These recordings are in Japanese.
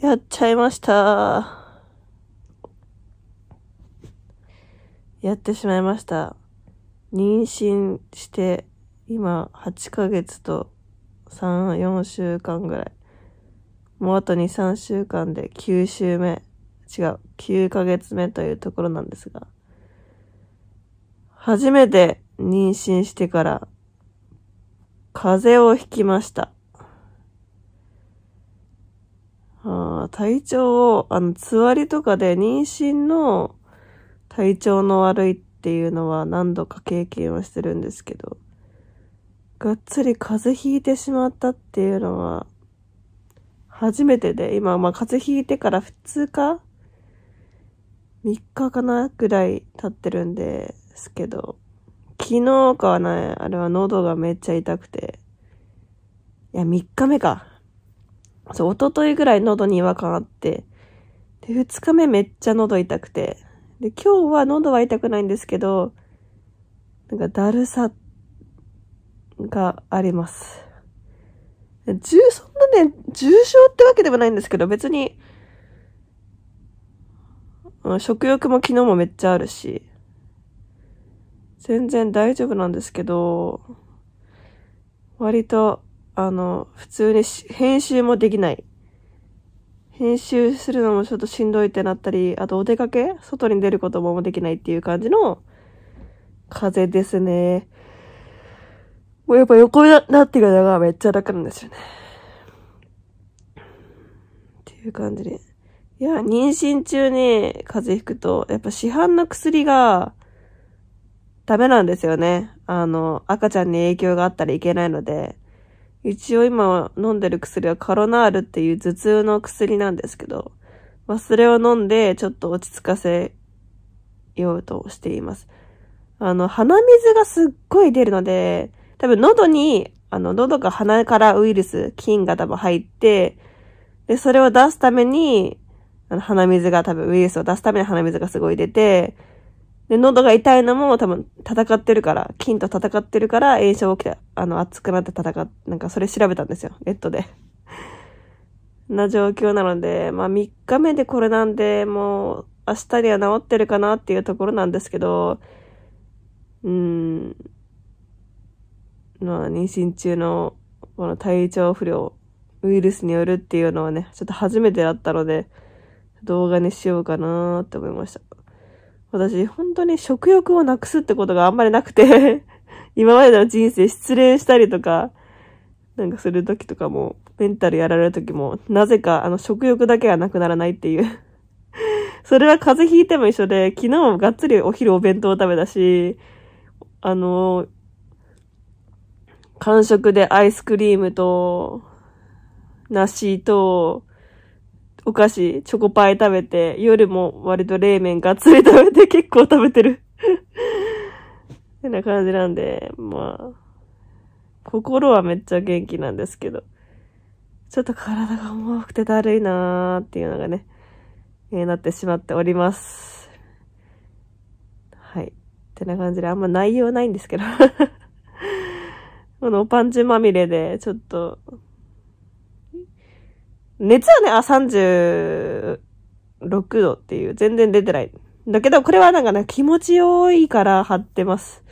やっちゃいました。やってしまいました。妊娠して、今、8ヶ月と3、4週間ぐらい。もうあと2、3週間で9週目。違う、9ヶ月目というところなんですが。初めて妊娠してから、風邪をひきました。あ体調を、あの、つわりとかで妊娠の体調の悪いっていうのは何度か経験はしてるんですけど、がっつり風邪ひいてしまったっていうのは、初めてで、今、まあ、風邪ひいてから2日 ?3 日かなぐらい経ってるんですけど、昨日かはね、あれは喉がめっちゃ痛くて、いや、3日目か。そう、一昨日ぐらい喉に違和感あって、で、二日目めっちゃ喉痛くて、で、今日は喉は痛くないんですけど、なんかだるさがあります。重、そんなね、重症ってわけでもないんですけど、別に、食欲も昨日もめっちゃあるし、全然大丈夫なんですけど、割とあの、普通に編集もできない。編集するのもちょっとしんどいってなったり、あとお出かけ外に出ることもできないっていう感じの風ですね。もうやっぱ横になってからがめっちゃ楽なんですよね。っていう感じで。いや、妊娠中に風邪ひくと、やっぱ市販の薬がダメなんですよね。あの、赤ちゃんに影響があったらいけないので。一応今飲んでる薬はカロナールっていう頭痛の薬なんですけど、まあ、それを飲んでちょっと落ち着かせようとしています。あの、鼻水がすっごい出るので、多分喉に、あの、喉か鼻からウイルス、菌が多分入って、で、それを出すために、あの、鼻水が多分ウイルスを出すために鼻水がすごい出て、で、喉が痛いのも多分戦ってるから、菌と戦ってるから炎症起きて、あの、熱くなって戦っ、なんかそれ調べたんですよ。ネットで。な状況なので、まあ3日目でこれなんで、もう明日には治ってるかなっていうところなんですけど、うーん、まあ妊娠中のこの体調不良、ウイルスによるっていうのはね、ちょっと初めてだったので、動画にしようかなーって思いました。私、本当に食欲をなくすってことがあんまりなくて 今までの人生失恋したりとか、なんかする時とかも、メンタルやられる時も、なぜかあの食欲だけがなくならないっていう それは風邪ひいても一緒で、昨日もがっつりお昼お弁当を食べたし、あの、完食でアイスクリームと、梨と、お菓子、チョコパイ食べて、夜も割と冷麺がっつり食べて結構食べてるって な感じなんで、まあ、心はめっちゃ元気なんですけど、ちょっと体が重くてだるいなーっていうのがね、えー、なってしまっております。はい。ってな感じで、あんま内容ないんですけど このパンチまみれで、ちょっと、熱はね、あ、36度っていう、全然出てない。だけど、これはなんかね、気持ちよいから貼ってます。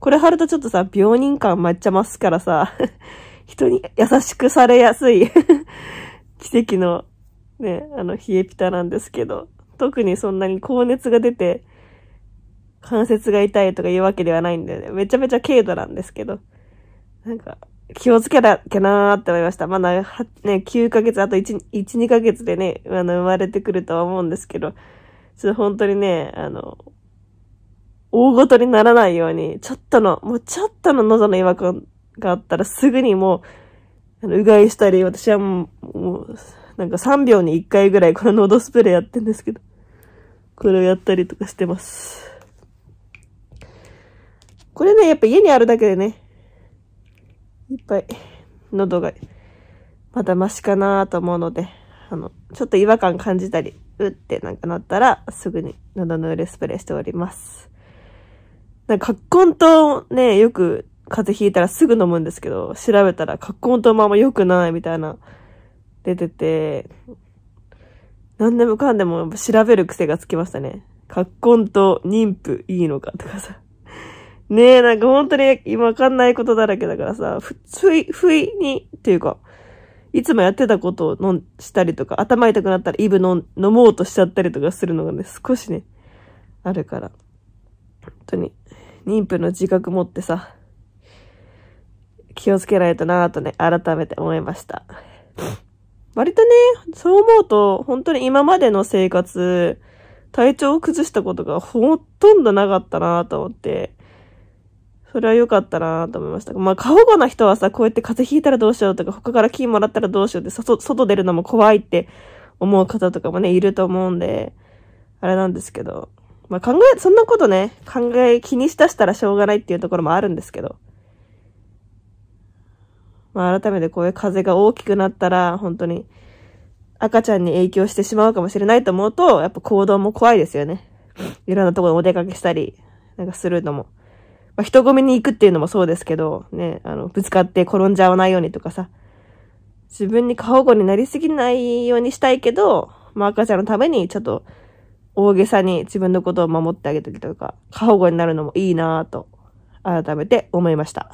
これ貼るとちょっとさ、病人感まっちゃますからさ、人に優しくされやすい 奇跡の、ね、あの、冷えピタなんですけど、特にそんなに高熱が出て、関節が痛いとかいうわけではないんで、ね、めちゃめちゃ軽度なんですけど、なんか、気をつけなきゃなーって思いました。まだ、ね、9ヶ月、あと1、1、2ヶ月でね、あの、生まれてくるとは思うんですけど、ちょっと本当にね、あの、大ごとにならないように、ちょっとの、もうちょっとの喉の違和感があったらすぐにもう、あの、うがいしたり、私はもう、なんか3秒に1回ぐらいこの喉スプレーやってんですけど、これをやったりとかしてます。これね、やっぱ家にあるだけでね、いっぱい喉がまだマシかなと思うので、あの、ちょっと違和感感じたり、うってなんかなったら、すぐに喉のレスプレーしております。なんか、葛根湯ね、よく風邪ひいたらすぐ飲むんですけど、調べたら葛根湯もあんま良くないみたいな、出てて、何でもかんでも調べる癖がつきましたね。葛根湯、妊婦いいのかとかさ。ねえ、なんか本当に今わかんないことだらけだからさ、ふ、ふい、ふいに、っていうか、いつもやってたことを飲ん、したりとか、頭痛くなったらイブ飲飲もうとしちゃったりとかするのがね、少しね、あるから。本当に、妊婦の自覚持ってさ、気をつけないとなぁとね、改めて思いました。割とね、そう思うと、本当に今までの生活、体調を崩したことがほとんどなかったなぁと思って、それは良かったなと思いました。まあ、過保護な人はさ、こうやって風邪ひいたらどうしようとか、他から金もらったらどうしようって、外出るのも怖いって思う方とかもね、いると思うんで、あれなんですけど。まあ、考え、そんなことね、考え、気にしたしたらしょうがないっていうところもあるんですけど。まあ、改めてこういう風が大きくなったら、本当に、赤ちゃんに影響してしまうかもしれないと思うと、やっぱ行動も怖いですよね。いろんなところにお出かけしたり、なんかするのも。まあ、人混みに行くっていうのもそうですけど、ね、あの、ぶつかって転んじゃわないようにとかさ、自分に過保護になりすぎないようにしたいけど、まあ赤ちゃんのためにちょっと大げさに自分のことを守ってあげたりとか、過保護になるのもいいなぁと、改めて思いました。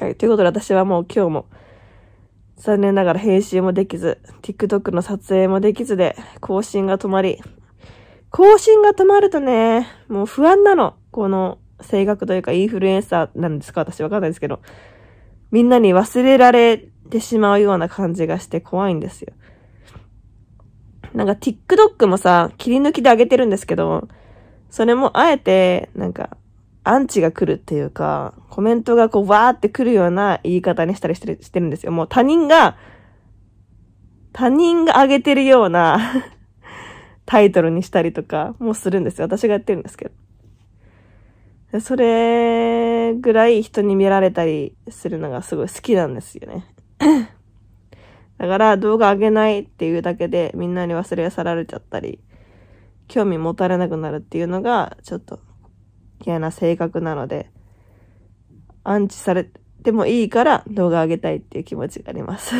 はい。ということで私はもう今日も、残念ながら編集もできず、TikTok の撮影もできずで、更新が止まり、更新が止まるとね、もう不安なの。この、性格というかインフルエンサーなんですか私わかんないですけど、みんなに忘れられてしまうような感じがして怖いんですよ。なんか TikTok もさ、切り抜きで上げてるんですけど、それもあえて、なんか、アンチが来るっていうか、コメントがこう、わーって来るような言い方にしたりしてるしてるんですよ。もう他人が、他人が上げてるような タイトルにしたりとかもうするんですよ。私がやってるんですけど。それぐらい人に見られたりするのがすごい好きなんですよね。だから動画上げないっていうだけでみんなに忘れ去られちゃったり、興味持たれなくなるっていうのがちょっと嫌な性格なので、アンチされてもいいから動画上げたいっていう気持ちがあります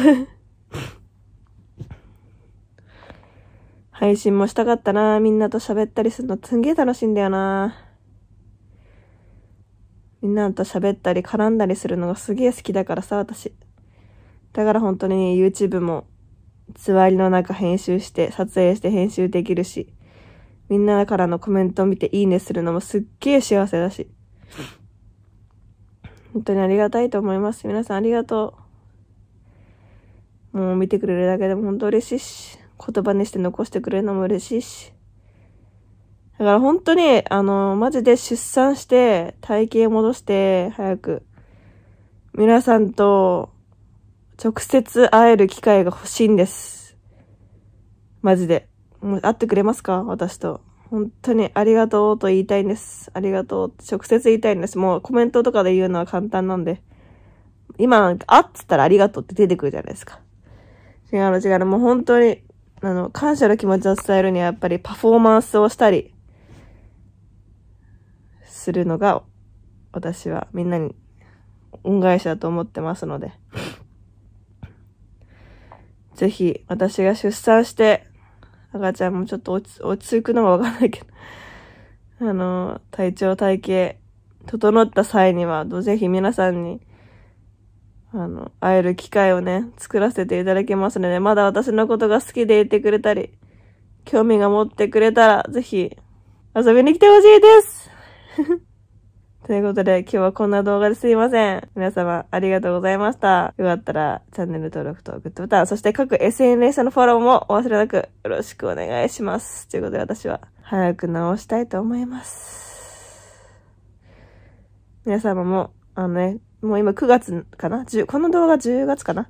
配信もしたかったなみんなと喋ったりするのすんげえ楽しいんだよなみんなと喋ったり絡んだりするのがすげえ好きだからさ、私。だから本当に、YouTube も、座りの中編集して、撮影して編集できるし、みんなからのコメントを見ていいねするのもすっげえ幸せだし。本当にありがたいと思います。皆さんありがとう。もう見てくれるだけでも本当嬉しいし、言葉にして残してくれるのも嬉しいし。だから本当に、あの、マジで出産して、体型戻して、早く、皆さんと直接会える機会が欲しいんです。マジで。もう会ってくれますか私と。本当にありがとうと言いたいんです。ありがとうって直接言いたいんです。もうコメントとかで言うのは簡単なんで。今あっつったらありがとうって出てくるじゃないですか。違うの違うの。もう本当に、あの、感謝の気持ちを伝えるにはやっぱりパフォーマンスをしたり、するのが、私はみんなに恩返しだと思ってますので。ぜひ、私が出産して、赤ちゃんもちょっと落ち、落ち着くのがわかんないけど、あの、体調体型、整った際には、ぜひ皆さんに、あの、会える機会をね、作らせていただけますので、まだ私のことが好きでいてくれたり、興味が持ってくれたら、ぜひ、遊びに来てほしいです ということで、今日はこんな動画ですいません。皆様、ありがとうございました。よかったら、チャンネル登録とグッドボタン、そして各 SNS のフォローもお忘れなく、よろしくお願いします。ということで、私は、早く直したいと思います。皆様も、あのね、もう今9月かなこの動画10月かな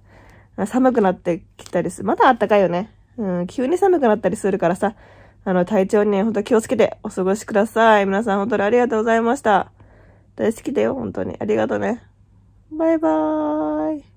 寒くなってきたりする。まだあったかいよね。うん、急に寒くなったりするからさ、あの、体調にね、ほんと気をつけてお過ごしください。皆さん本当にありがとうございました。大好きだよ、本当に。ありがとうね。バイバーイ。